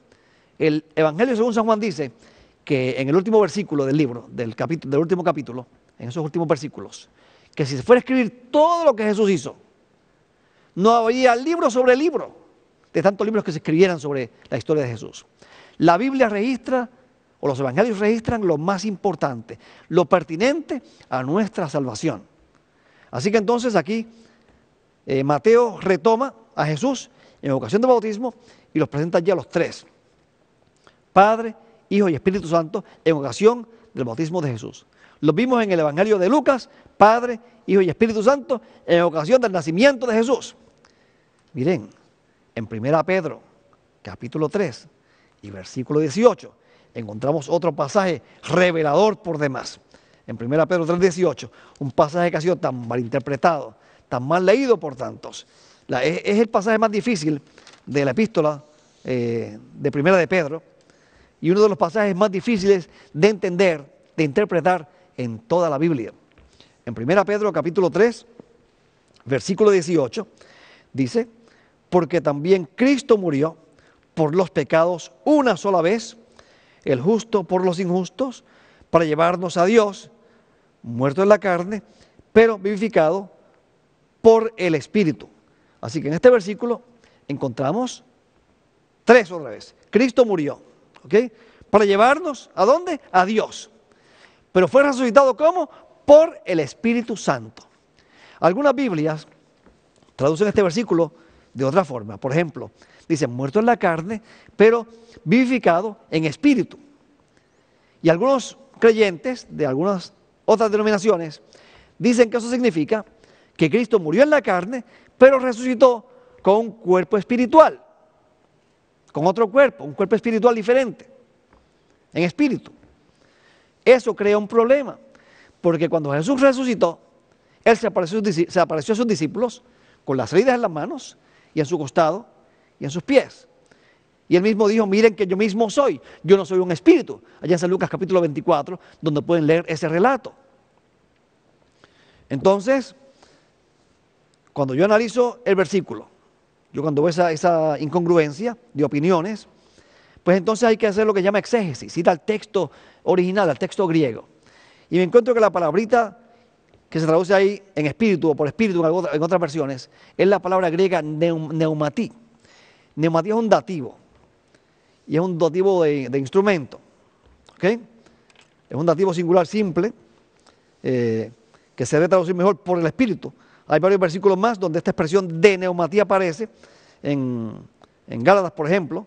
El Evangelio según San Juan dice que en el último versículo del libro, del, capítulo, del último capítulo, en esos últimos versículos, que si se fuera a escribir todo lo que Jesús hizo, no habría libro sobre libro de tantos libros que se escribieran sobre la historia de Jesús. La Biblia registra o los evangelios registran lo más importante, lo pertinente a nuestra salvación. Así que entonces aquí eh, Mateo retoma a Jesús en ocasión del bautismo y los presenta ya a los tres, Padre, Hijo y Espíritu Santo, en ocasión del bautismo de Jesús. Lo vimos en el Evangelio de Lucas, Padre, Hijo y Espíritu Santo, en ocasión del nacimiento de Jesús. Miren, en 1 Pedro, capítulo 3 y versículo 18, encontramos otro pasaje revelador por demás. En 1 Pedro 3:18, un pasaje que ha sido tan mal interpretado, tan mal leído por tantos. es, el pasaje más difícil de la epístola eh, de 1 de Pedro y uno de los pasajes más difíciles de entender, de interpretar en toda la Biblia. En 1 Pedro capítulo 3, versículo 18, dice, porque también Cristo murió por los pecados una sola vez el justo por los injustos, para llevarnos a Dios, muerto en la carne, pero vivificado por el Espíritu. Así que en este versículo encontramos tres otra vez. Cristo murió, ¿ok? Para llevarnos a dónde? A Dios. Pero fue resucitado ¿cómo? Por el Espíritu Santo. Algunas Biblias traducen este versículo de otra forma. Por ejemplo, Dicen muerto en la carne, pero vivificado en espíritu. Y algunos creyentes de algunas otras denominaciones dicen que eso significa que Cristo murió en la carne, pero resucitó con un cuerpo espiritual, con otro cuerpo, un cuerpo espiritual diferente, en espíritu. Eso crea un problema, porque cuando Jesús resucitó, Él se apareció, se apareció a sus discípulos con las heridas en las manos y en su costado, y en sus pies. Y él mismo dijo, miren que yo mismo soy, yo no soy un espíritu. Allá en San Lucas capítulo 24, donde pueden leer ese relato. Entonces, cuando yo analizo el versículo, yo cuando veo esa, esa incongruencia de opiniones, pues entonces hay que hacer lo que llama exégesis, ir al texto original, al texto griego. Y me encuentro que la palabrita que se traduce ahí en espíritu o por espíritu en, otras versiones, es la palabra griega neumatí Neumatía es un dativo. Y es un dativo de, instrumento. Es un dativo singular simple. Eh, que se debe traducir mejor por el espíritu. Hay varios versículos más donde esta expresión de neumatía aparece. En, en Gálatas, por ejemplo.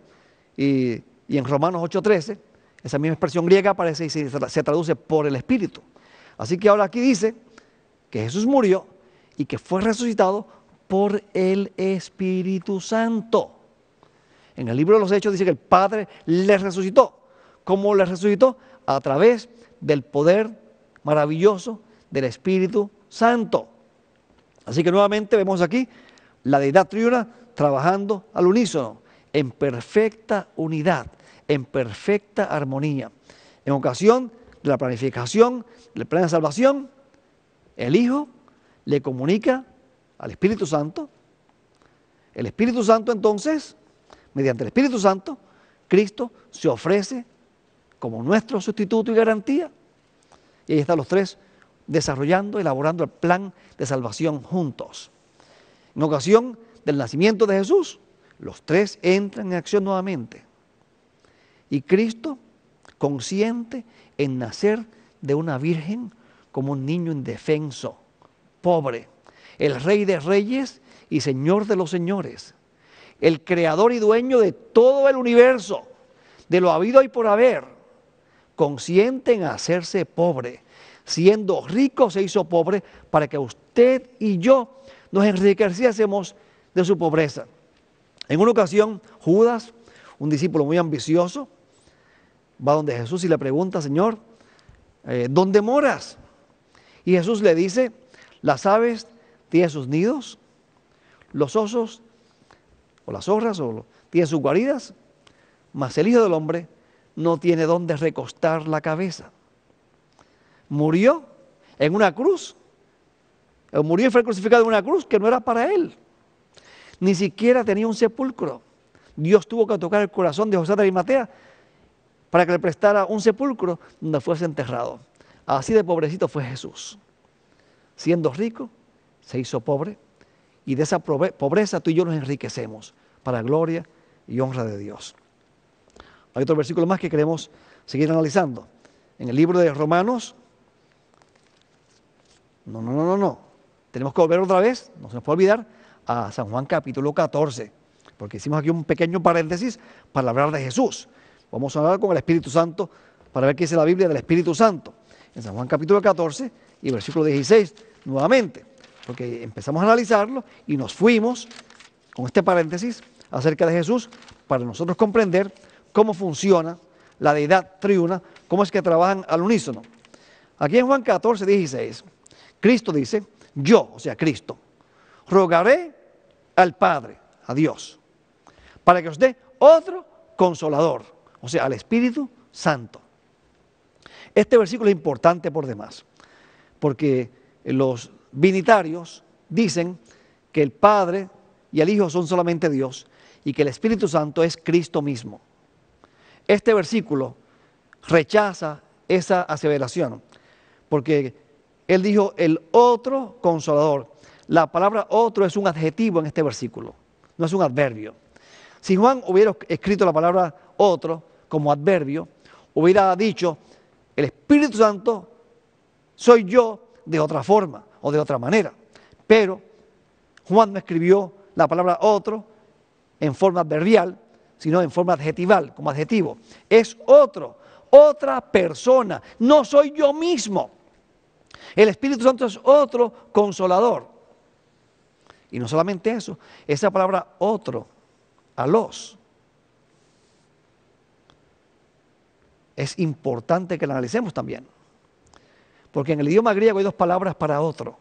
Y, en Romanos 8.13. Esa misma expresión griega aparece y se traduce por el espíritu. Así que ahora aquí dice que Jesús murió y que fue resucitado por el Espíritu Santo. En el libro de los Hechos dice que el Padre le resucitó. ¿Cómo le resucitó? A través del poder maravilloso del Espíritu Santo. Así que nuevamente vemos aquí la deidad triuna trabajando al unísono, en perfecta unidad, en perfecta armonía. En ocasión de la planificación del plan de salvación, el Hijo le comunica al Espíritu Santo. El Espíritu Santo entonces mediante el Espíritu Santo, Cristo se ofrece como nuestro sustituto y garantía. Y ahí están los tres desarrollando, elaborando el plan de salvación juntos. En ocasión del nacimiento de Jesús, los tres entran en acción nuevamente. Y Cristo, consciente en nacer de una virgen como un niño indefenso, pobre, el rey de reyes y señor de los señores, el creador y dueño de todo el universo, de lo habido y por haber, consciente en hacerse pobre. Siendo rico se hizo pobre para que usted y yo nos enriqueciésemos de su pobreza. En una ocasión, Judas, un discípulo muy ambicioso, va donde Jesús y le pregunta, Señor, eh, ¿dónde moras? Y Jesús le dice, las aves tienen sus nidos, los osos o las zorras, o tiene sus guaridas, mas el Hijo del Hombre no tiene dónde recostar la cabeza. Murió en una cruz, o murió y fue crucificado en una cruz que no era para él. Ni siquiera tenía un sepulcro. Dios tuvo que tocar el corazón de José de Arimatea para que le prestara un sepulcro donde fuese enterrado. Así de pobrecito fue Jesús. Siendo rico, se hizo pobre y de esa pobreza tú y yo nos enriquecemos para gloria y honra de Dios. Hay otro versículo más que queremos seguir analizando. En el libro de Romanos, no, no, no, no, no. Tenemos que volver otra vez, no se nos puede olvidar, a San Juan capítulo 14, porque hicimos aquí un pequeño paréntesis para hablar de Jesús. Vamos a hablar con el Espíritu Santo para ver qué dice la Biblia del Espíritu Santo. En San Juan capítulo 14 y versículo 16, nuevamente. Porque empezamos a analizarlo y nos fuimos, con este paréntesis, acerca de Jesús para nosotros comprender cómo funciona la deidad triuna, cómo es que trabajan al unísono. Aquí en Juan 14, 16, Cristo dice, yo, o sea, Cristo, rogaré al Padre, a Dios, para que os dé otro consolador, o sea, al Espíritu Santo. Este versículo es importante por demás, porque los vinitarios dicen que el Padre y el Hijo son solamente Dios y que el Espíritu Santo es Cristo mismo. Este versículo rechaza esa aseveración, porque él dijo el otro consolador. La palabra otro es un adjetivo en este versículo, no es un adverbio. Si Juan hubiera escrito la palabra otro como adverbio, hubiera dicho, el Espíritu Santo soy yo de otra forma o de otra manera. Pero Juan no escribió la palabra otro en forma adverbial, sino en forma adjetival, como adjetivo. Es otro, otra persona, no soy yo mismo. El Espíritu Santo es otro consolador. Y no solamente eso, esa palabra otro, a los, es importante que la analicemos también. Porque en el idioma griego hay dos palabras para otro,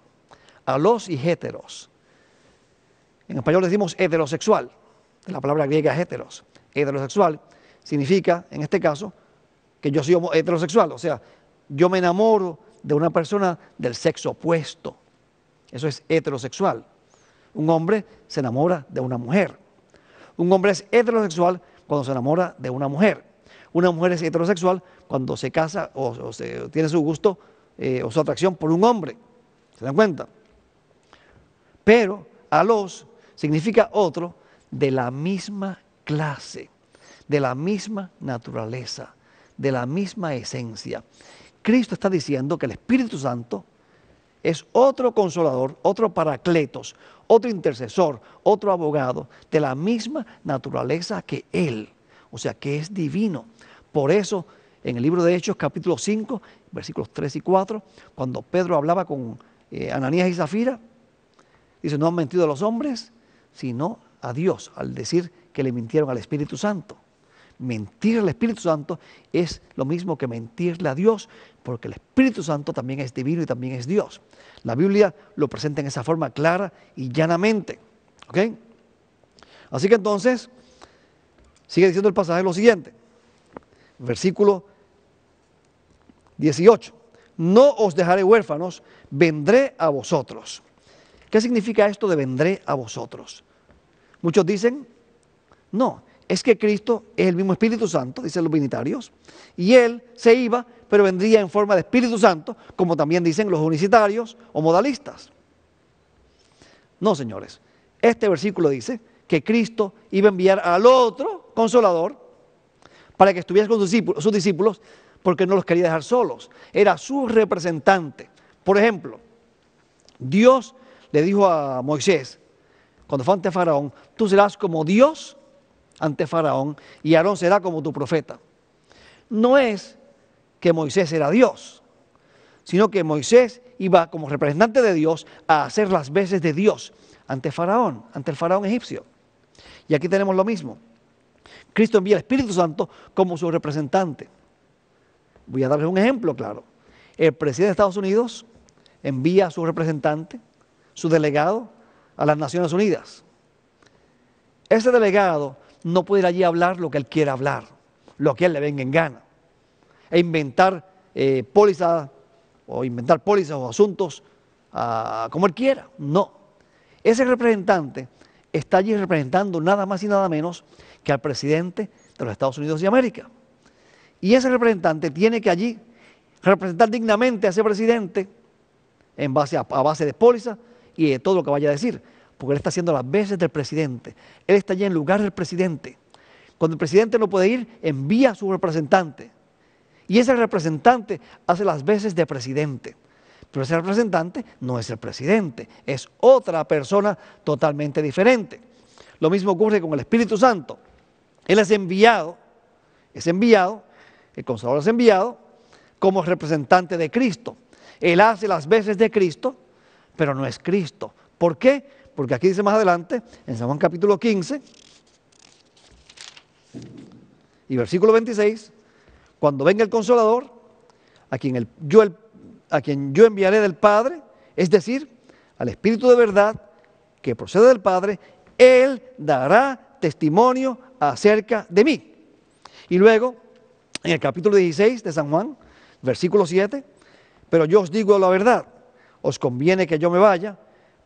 alos y heteros. En español decimos heterosexual, la palabra griega heteros. Heterosexual significa, en este caso, que yo soy heterosexual, o sea, yo me enamoro de una persona del sexo opuesto. Eso es heterosexual. Un hombre se enamora de una mujer. Un hombre es heterosexual cuando se enamora de una mujer. Una mujer es heterosexual cuando se casa o, tiene su gusto eh, o su atracción por un hombre. ¿Se dan cuenta? Pero a los significa otro de la misma clase, de la misma naturaleza, de la misma esencia. Cristo está diciendo que el Espíritu Santo es otro consolador, otro paracletos, otro intercesor, otro abogado de la misma naturaleza que Él, o sea que es divino. Por eso en el libro de Hechos capítulo 5 versículos 3 y 4, cuando Pedro hablaba con eh, Ananías y Zafira, dice, no han mentido a los hombres, sino a Dios, al decir que le mintieron al Espíritu Santo. Mentir al Espíritu Santo es lo mismo que mentirle a Dios, porque el Espíritu Santo también es divino y también es Dios. La Biblia lo presenta en esa forma clara y llanamente. ¿Ok? Así que entonces, sigue diciendo el pasaje lo siguiente. Versículo 18. No os dejaré huérfanos, vendré a vosotros. ¿Qué significa esto de vendré a vosotros? Muchos dicen, no, es que Cristo es el mismo Espíritu Santo, dicen los binitarios, y Él se iba, pero vendría en forma de Espíritu Santo, como también dicen los unicitarios o modalistas. No, señores, este versículo dice que Cristo iba a enviar al otro consolador para que estuviese con sus discípulos, sus discípulos porque no los quería dejar solos. Era su representante. Por ejemplo, Dios le dijo a Moisés, cuando fue ante Faraón, tú serás como Dios ante Faraón y Aarón será como tu profeta. No es que Moisés era Dios, sino que Moisés iba como representante de Dios a hacer las veces de Dios ante Faraón, ante el Faraón egipcio. Y aquí tenemos lo mismo. Cristo envía al Espíritu Santo como su representante. Voy a darles un ejemplo claro. El presidente de Estados Unidos envía a su representante, su delegado, a las Naciones Unidas. Ese delegado no puede ir allí a hablar lo que él quiera hablar, lo que él le venga en gana, e inventar eh, pólizas o inventar pólizas o asuntos ah, como él quiera. No. Ese representante está allí representando nada más y nada menos que al presidente de los Estados Unidos de América. Y ese representante tiene que allí representar dignamente a ese presidente en base a, base de póliza y de todo lo que vaya a decir. Porque él está haciendo las veces del presidente. Él está allí en lugar del presidente. Cuando el presidente no puede ir, envía a su representante. Y ese representante hace las veces de presidente. Pero ese representante no es el presidente, es otra persona totalmente diferente. Lo mismo ocurre con el Espíritu Santo. Él es enviado, es enviado el consolador es enviado, como representante de Cristo. Él hace las veces de Cristo, pero no es Cristo. ¿Por qué? Porque aquí dice más adelante, en San Juan capítulo 15 y versículo 26, cuando venga el consolador, yo, a quien yo enviaré del Padre, es decir, al Espíritu de verdad que procede del Padre, Él dará testimonio acerca de mí. Y luego en el capítulo 16 de San Juan, versículo 7, pero yo os digo la verdad, os conviene que yo me vaya,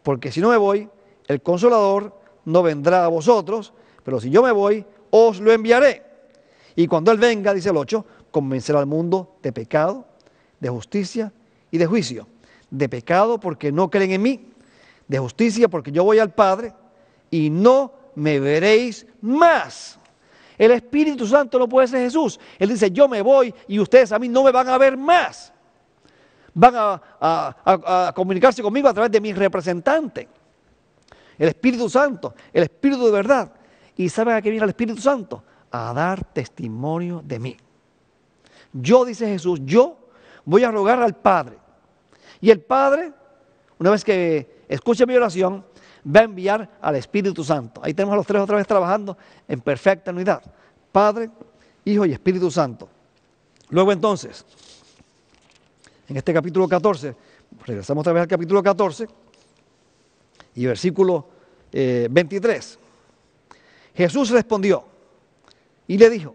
porque si no me voy, el consolador no vendrá a vosotros, pero si yo me voy, os lo enviaré. Y cuando Él venga, dice el 8, convencerá al mundo de pecado, de justicia y de juicio. De pecado porque no creen en mí, de justicia porque yo voy al Padre y no me veréis más el Espíritu Santo no puede ser Jesús. Él dice, yo me voy y ustedes a mí no me van a ver más. Van a, comunicarse conmigo a través de mi representante. El Espíritu Santo, el Espíritu de verdad. ¿Y saben a qué viene el Espíritu Santo? A dar testimonio de mí. Yo, dice Jesús, yo voy a rogar al Padre. Y el Padre, una vez que escuche mi oración, va a enviar al Espíritu Santo. Ahí tenemos a los tres otra vez trabajando en perfecta unidad. Padre, Hijo y Espíritu Santo. Luego entonces, en este capítulo 14, regresamos otra vez al capítulo 14 y versículo 23. Eh, Jesús respondió y le dijo,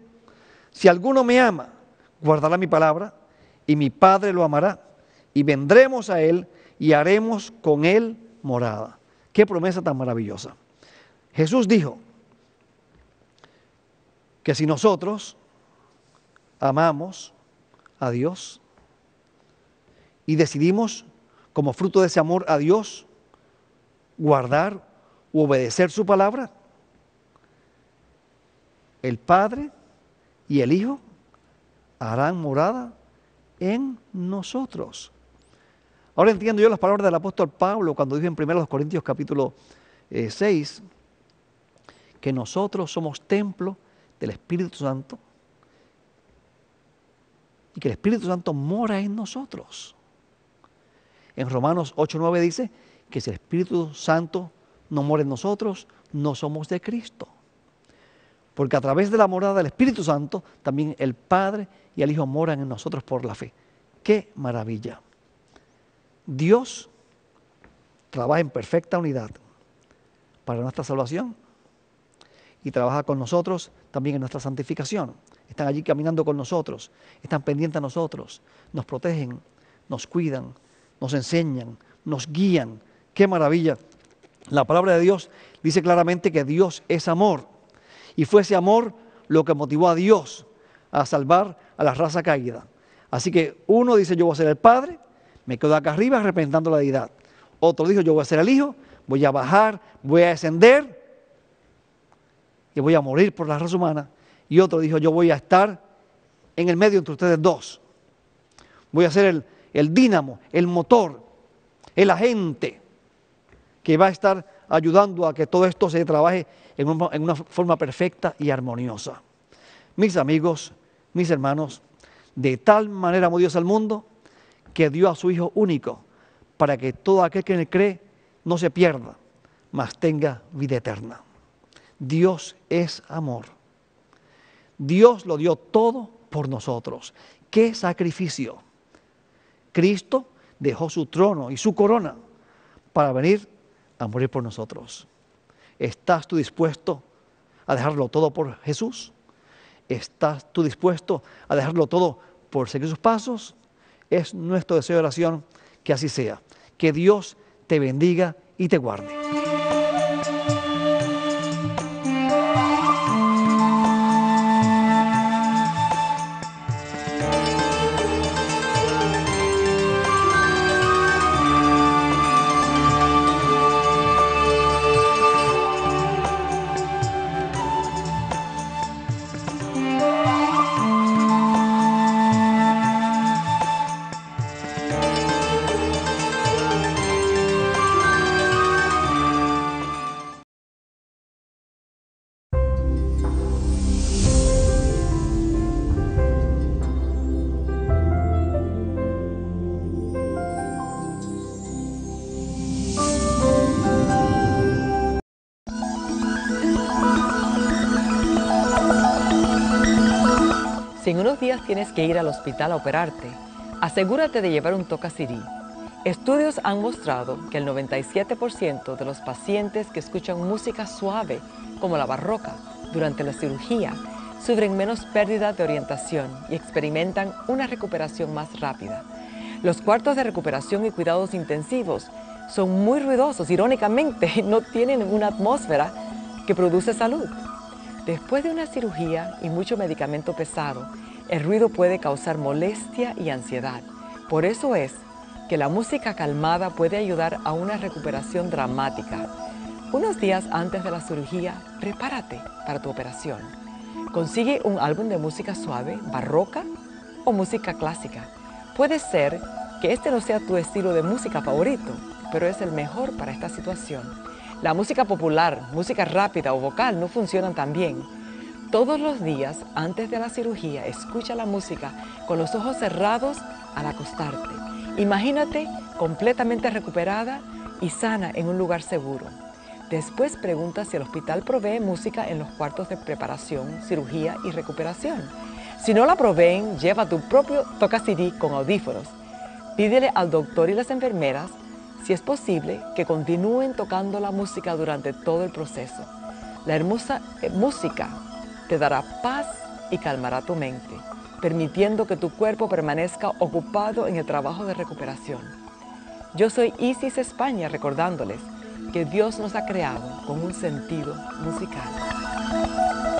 si alguno me ama, guardará mi palabra y mi Padre lo amará y vendremos a él y haremos con él morada. Qué promesa tan maravillosa. Jesús dijo que si nosotros amamos a Dios y decidimos como fruto de ese amor a Dios guardar u obedecer su palabra, el Padre y el Hijo harán morada en nosotros. Ahora entiendo yo las palabras del apóstol Pablo cuando dice en 1 Corintios capítulo 6 eh, que nosotros somos templo del Espíritu Santo y que el Espíritu Santo mora en nosotros. En Romanos 8:9 dice que si el Espíritu Santo no mora en nosotros, no somos de Cristo. Porque a través de la morada del Espíritu Santo, también el Padre y el Hijo moran en nosotros por la fe. ¡Qué maravilla! Dios trabaja en perfecta unidad para nuestra salvación y trabaja con nosotros también en nuestra santificación. Están allí caminando con nosotros, están pendientes a nosotros, nos protegen, nos cuidan, nos enseñan, nos guían. ¡Qué maravilla! La palabra de Dios dice claramente que Dios es amor y fue ese amor lo que motivó a Dios a salvar a la raza caída. Así que uno dice yo voy a ser el Padre, me quedo acá arriba representando la deidad. Otro dijo, yo voy a ser el hijo, voy a bajar, voy a descender y voy a morir por la raza humana. Y otro dijo, yo voy a estar en el medio entre ustedes dos. Voy a ser el, dínamo, el motor, el agente que va a estar ayudando a que todo esto se trabaje en una, en una forma perfecta y armoniosa. Mis amigos, mis hermanos, de tal manera amó Dios al mundo que dio a su Hijo único, para que todo aquel que le él cree no se pierda, mas tenga vida eterna. Dios es amor. Dios lo dio todo por nosotros. ¡Qué sacrificio! Cristo dejó su trono y su corona para venir a morir por nosotros. ¿Estás tú dispuesto a dejarlo todo por Jesús? ¿Estás tú dispuesto a dejarlo todo por seguir sus pasos? Es nuestro deseo de oración que así sea. Que Dios te bendiga y te guarde. hospital a operarte, asegúrate de llevar un toca tocacirí. Estudios han mostrado que el 97% de los pacientes que escuchan música suave, como la barroca, durante la cirugía, sufren menos pérdida de orientación y experimentan una recuperación más rápida. Los cuartos de recuperación y cuidados intensivos son muy ruidosos, irónicamente [LAUGHS] no tienen una atmósfera que produce salud. Después de una cirugía y mucho medicamento pesado, el ruido puede causar molestia y ansiedad. Por eso es que la música calmada puede ayudar a una recuperación dramática. Unos días antes de la cirugía, prepárate para tu operación. Consigue un álbum de música suave, barroca o música clásica. Puede ser que este no sea tu estilo de música favorito, pero es el mejor para esta situación. La música popular, música rápida o vocal no funcionan tan bien. Todos los días, antes de la cirugía, escucha la música con los ojos cerrados al acostarte. Imagínate completamente recuperada y sana en un lugar seguro. Después pregunta si el hospital provee música en los cuartos de preparación, cirugía y recuperación. Si no la proveen, lleva tu propio toca CD con audífonos. Pídele al doctor y las enfermeras, si es posible, que continúen tocando la música durante todo el proceso. La hermosa eh, música te dará paz y calmará tu mente, permitiendo que tu cuerpo permanezca ocupado en el trabajo de recuperación. Yo soy Isis España recordándoles que Dios nos ha creado con un sentido musical.